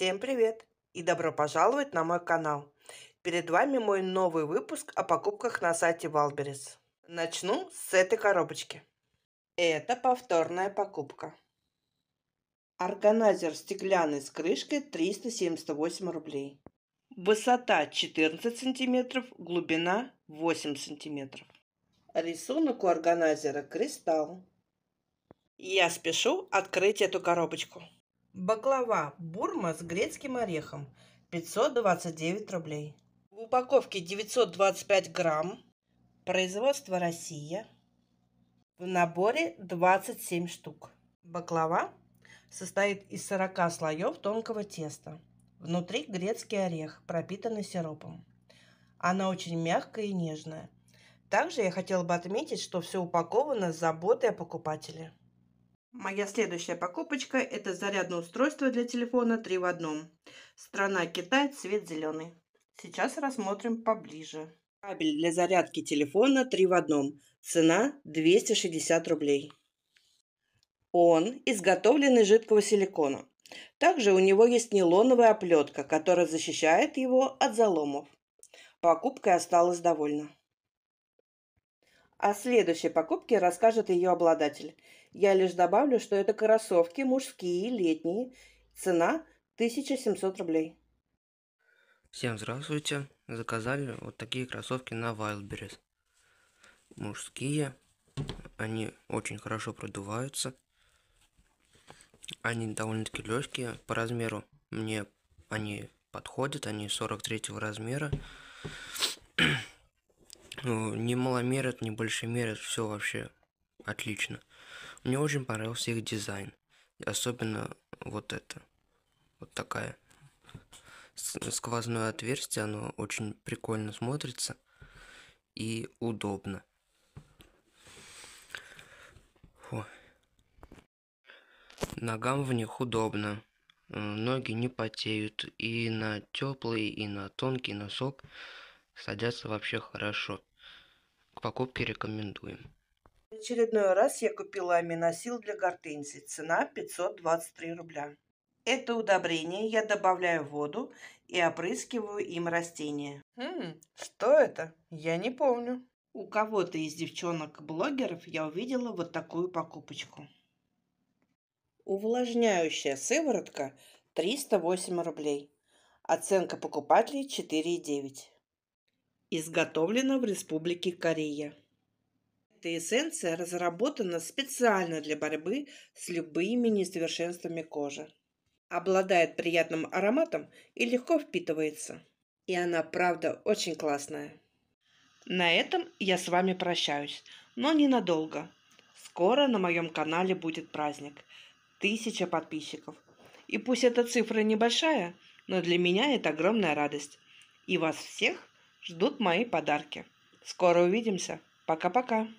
Всем привет и добро пожаловать на мой канал. Перед вами мой новый выпуск о покупках на сайте Валберес. Начну с этой коробочки. Это повторная покупка. Органайзер стеклянный с крышкой 378 рублей. Высота 14 см, глубина 8 см. Рисунок у органайзера кристалл. Я спешу открыть эту коробочку. Баклава «Бурма» с грецким орехом 529 рублей. В упаковке 925 грамм. Производство «Россия». В наборе 27 штук. Баклава состоит из 40 слоев тонкого теста. Внутри грецкий орех, пропитанный сиропом. Она очень мягкая и нежная. Также я хотела бы отметить, что все упаковано с заботой о покупателе. Моя следующая покупочка – это зарядное устройство для телефона 3 в одном. Страна Китай, цвет зеленый. Сейчас рассмотрим поближе. Кабель для зарядки телефона 3 в одном. Цена 260 рублей. Он изготовлен из жидкого силикона. Также у него есть нейлоновая оплетка, которая защищает его от заломов. Покупкой осталась довольна. О следующей покупке расскажет ее обладатель. Я лишь добавлю, что это кроссовки мужские, летние. Цена 1700 рублей. Всем здравствуйте. Заказали вот такие кроссовки на Wildberries. Мужские. Они очень хорошо продуваются. Они довольно-таки легкие по размеру. Мне они подходят. Они 43 размера. Ну, не маломерят, не больше мерят, все вообще отлично. Мне очень понравился их дизайн. Особенно вот это. Вот такая. Сквозное отверстие, оно очень прикольно смотрится и удобно. Фу. Ногам в них удобно. Ноги не потеют и на теплый, и на тонкий носок садятся вообще хорошо к покупке рекомендуем. В очередной раз я купила аминосил для гортензии. Цена 523 рубля. Это удобрение я добавляю в воду и опрыскиваю им растения. Хм, что это? Я не помню. У кого-то из девчонок-блогеров я увидела вот такую покупочку. Увлажняющая сыворотка 308 рублей. Оценка покупателей 4,9 изготовлена в Республике Корея. Эта эссенция разработана специально для борьбы с любыми несовершенствами кожи. Обладает приятным ароматом и легко впитывается. И она, правда, очень классная. На этом я с вами прощаюсь, но ненадолго. Скоро на моем канале будет праздник. Тысяча подписчиков. И пусть эта цифра небольшая, но для меня это огромная радость. И вас всех ждут мои подарки. Скоро увидимся. Пока-пока.